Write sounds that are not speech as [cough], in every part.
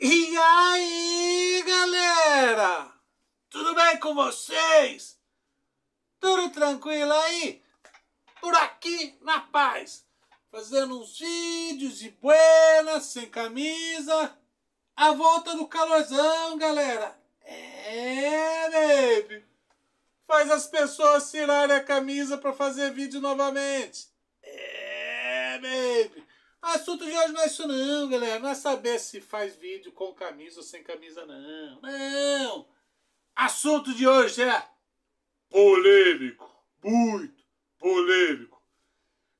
E aí, galera? Tudo bem com vocês? Tudo tranquilo aí? Por aqui na paz, fazendo uns vídeos de buenas, sem camisa, a volta do calorzão, galera. É, baby. Faz as pessoas tirarem a camisa para fazer vídeo novamente. É, baby. Assunto de hoje não é isso não, galera. Não é saber se faz vídeo com camisa ou sem camisa, não. Não! Assunto de hoje é polêmico. Muito polêmico.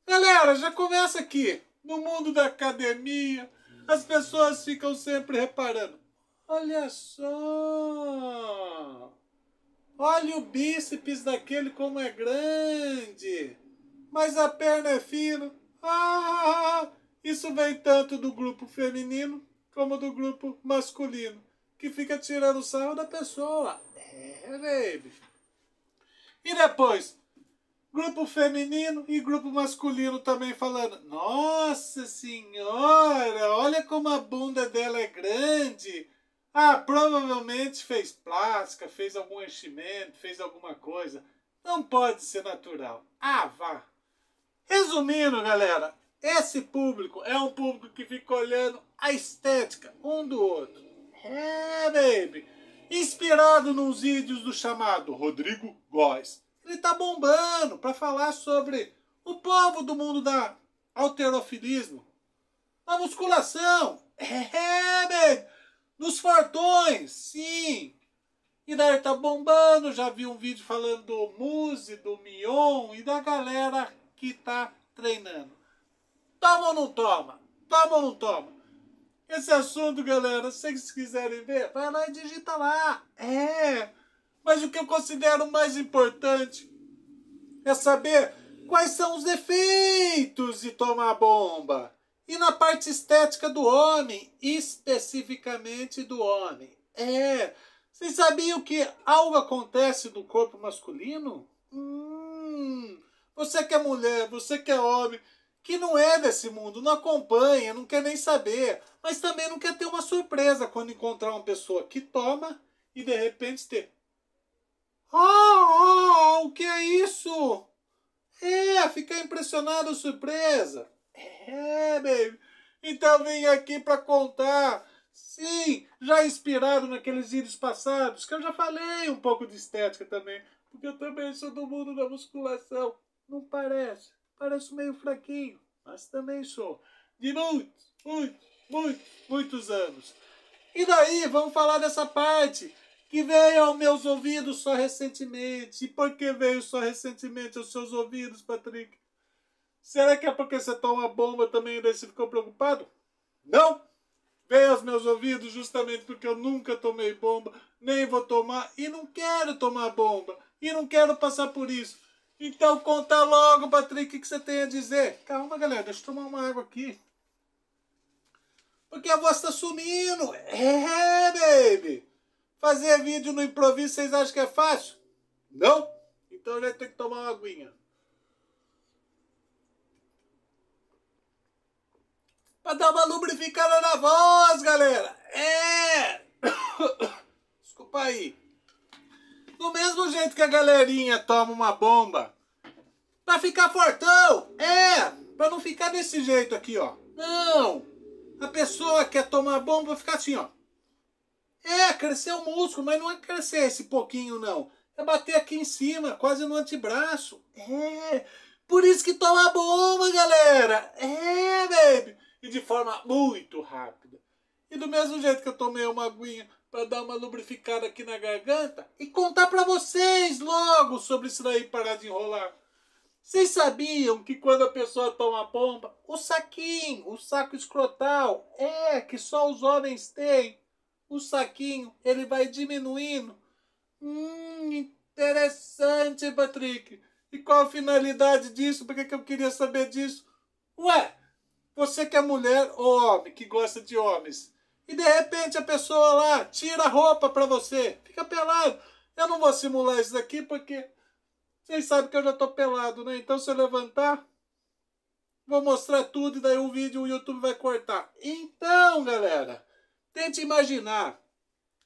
Galera, já começa aqui. No mundo da academia, as pessoas ficam sempre reparando. Olha só! Olha o bíceps daquele como é grande! Mas a perna é fina. Ah! ah, ah, ah. Isso vem tanto do grupo feminino como do grupo masculino, que fica tirando sarro da pessoa. É, baby. E depois, grupo feminino e grupo masculino também falando: Nossa Senhora, olha como a bunda dela é grande. Ah, provavelmente fez plástica, fez algum enchimento, fez alguma coisa. Não pode ser natural. Ah, vá. Resumindo, galera, esse público é um público que fica olhando a estética um do outro. É, baby. Inspirado nos vídeos do chamado Rodrigo Góes. Ele tá bombando para falar sobre o povo do mundo da alterofilismo, a musculação, é, baby. Nos fortões, sim. E daí tá bombando, já vi um vídeo falando do Muse, do Mion e da galera que tá treinando. Toma ou não toma? Toma ou não toma? Esse assunto, galera, se vocês quiserem ver, vai lá e digita lá. É. Mas o que eu considero mais importante é saber quais são os defeitos de tomar bomba. E na parte estética do homem, especificamente do homem. É. Vocês sabiam que algo acontece no corpo masculino? Hum. Você que é mulher, você que é homem, que não é desse mundo, não acompanha, não quer nem saber, mas também não quer ter uma surpresa quando encontrar uma pessoa que toma e de repente ter. Ah, oh, oh, o que é isso? É, ficar impressionado, surpresa. É, baby. Então vim aqui para contar. Sim, já inspirado naqueles vídeos passados, que eu já falei um pouco de estética também, porque eu também sou do mundo da musculação. Não parece? pareço meio fraquinho, mas também sou. De muitos, muitos, muitos, muitos anos. E daí, vamos falar dessa parte que veio aos meus ouvidos só recentemente. E por que veio só recentemente aos seus ouvidos, Patrick? Será que é porque você toma bomba também e daí você ficou preocupado? Não! Veio aos meus ouvidos justamente porque eu nunca tomei bomba, nem vou tomar e não quero tomar bomba e não quero passar por isso. Então conta logo, Patrick, o que você tem a dizer? Calma, galera, deixa eu tomar uma água aqui. Porque a voz tá sumindo. É, baby. Fazer vídeo no improviso, vocês acham que é fácil? Não? Então já tem que tomar uma aguinha. Pra dar uma lubrificada na voz, galera. É. [coughs] Desculpa aí do mesmo jeito que a galerinha toma uma bomba. Pra ficar fortão! É! Pra não ficar desse jeito aqui, ó. Não! A pessoa quer tomar bomba ficar assim, ó. É, crescer o músculo, mas não é crescer esse pouquinho, não. É bater aqui em cima, quase no antebraço. É! Por isso que toma bomba, galera! É, baby! E de forma muito rápida. E do mesmo jeito que eu tomei uma aguinha para dar uma lubrificada aqui na garganta e contar para vocês logo sobre isso daí parar de enrolar. Vocês sabiam que quando a pessoa toma bomba, o saquinho, o saco escrotal, é que só os homens têm, o saquinho, ele vai diminuindo. Hum, interessante, Patrick. E qual a finalidade disso? Por que, que eu queria saber disso? Ué, você que é mulher ou homem, que gosta de homens, e de repente a pessoa lá tira a roupa para você, fica pelado. Eu não vou simular isso daqui porque vocês sabem que eu já tô pelado, né? Então se eu levantar, vou mostrar tudo e daí o vídeo o YouTube vai cortar. Então, galera, tente imaginar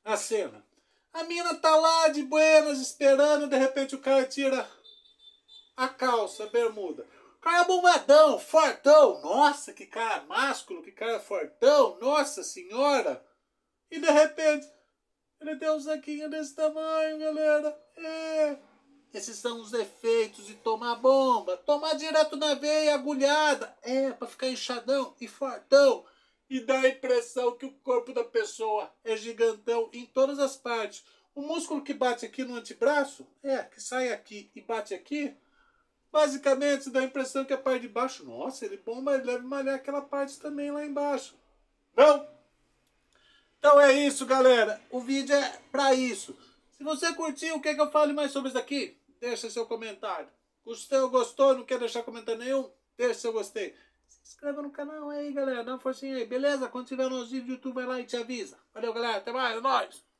a cena. A mina tá lá de buenas esperando, de repente o cara tira a calça, a bermuda cara bombadão, fortão. Nossa, que cara másculo, que cara fortão. Nossa senhora. E de repente, ele tem um saquinho desse tamanho, galera. É. Esses são os efeitos de tomar bomba. Tomar direto na veia, agulhada. É, pra ficar inchadão e fortão. E dá a impressão que o corpo da pessoa é gigantão em todas as partes. O músculo que bate aqui no antebraço, é, que sai aqui e bate aqui, Basicamente, dá a impressão que a é parte de baixo, nossa, ele bomba, ele deve malhar aquela parte também lá embaixo. Não? Então é isso, galera. O vídeo é para isso. Se você curtiu, quer é que eu fale mais sobre isso aqui? Deixa seu comentário. Gostou, gostou, não quer deixar comentário nenhum? Deixa seu gostei. Se inscreva no canal aí, galera. Dá uma forcinha aí, beleza? Quando tiver nos vídeos do YouTube, vai lá e te avisa. Valeu, galera. Até mais. É nóis.